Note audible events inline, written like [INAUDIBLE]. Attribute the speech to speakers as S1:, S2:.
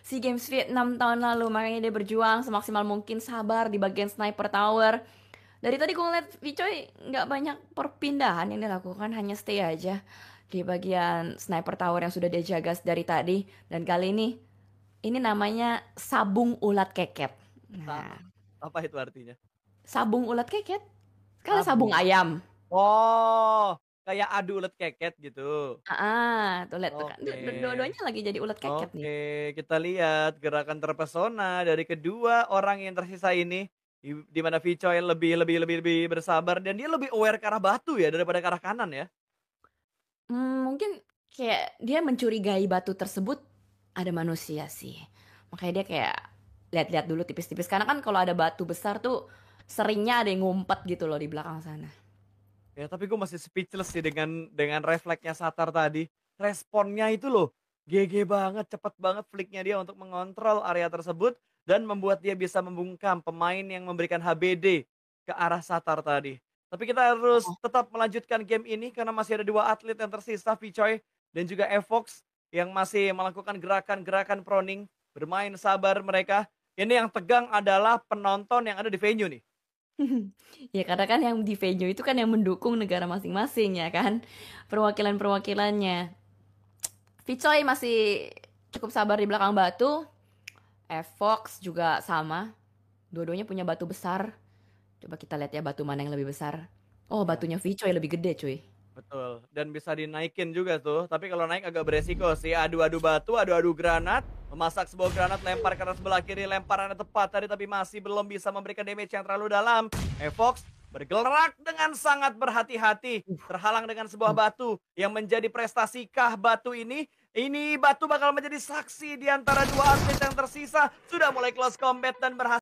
S1: Si Games Vietnam tahun lalu makanya dia berjuang semaksimal mungkin sabar di bagian sniper tower dari tadi gue ngeliat Vicoy nggak banyak perpindahan yang dilakukan hanya stay aja di bagian sniper tower yang sudah dia jaga dari tadi dan kali ini ini namanya sabung ulat keket nah
S2: apa itu artinya
S1: sabung ulat keket Kalau sabung. sabung ayam
S2: oh Kayak adu ulat keket gitu?
S1: ah tuh lihat tuh kan. Dua-duanya lagi jadi ulat keket
S2: nih. Oke, kita lihat gerakan terpesona dari kedua orang yang tersisa ini. Di, di mana Vicoy lebih lebih lebih lebih bersabar dan dia lebih aware ke arah batu ya daripada ke arah kanan ya.
S1: Hmm, mungkin kayak dia mencurigai batu tersebut ada manusia sih. Makanya dia kayak lihat-lihat dulu tipis-tipis karena kan kalau ada batu besar tuh seringnya ada yang ngumpet gitu loh di belakang sana.
S2: Ya tapi gue masih speechless sih dengan dengan refleksnya Satar tadi. Responnya itu loh GG banget, cepet banget flicknya dia untuk mengontrol area tersebut dan membuat dia bisa membungkam pemain yang memberikan HBD ke arah Satar tadi. Tapi kita harus oh. tetap melanjutkan game ini karena masih ada dua atlet yang tersisa, Vichoy dan juga Evox yang masih melakukan gerakan-gerakan proning, bermain sabar mereka. Ini yang tegang adalah penonton yang ada di venue nih.
S1: [LAUGHS] Ya karena kan yang di venue itu kan yang mendukung negara masing-masing ya kan perwakilan-perwakilannya. Vicoy masih cukup sabar di belakang batu. Eh, fox juga sama. Dua-duanya punya batu besar. Coba kita lihat ya batu mana yang lebih besar. Oh, iya. batunya Vicoy lebih gede, cuy.
S2: Betul. Dan bisa dinaikin juga tuh. Tapi kalau naik agak beresiko sih. Adu-adu batu, adu-adu granat, Memasak sebuah granat, lempar ke arah sebelah kiri, lemparannya tepat tadi tapi masih belum bisa memberikan damage yang terlalu dalam. Evox eh, bergerak dengan sangat berhati-hati, terhalang dengan sebuah batu yang menjadi prestasikah batu ini. Ini batu bakal menjadi saksi di antara dua atlet yang tersisa, sudah mulai close combat dan berhasil.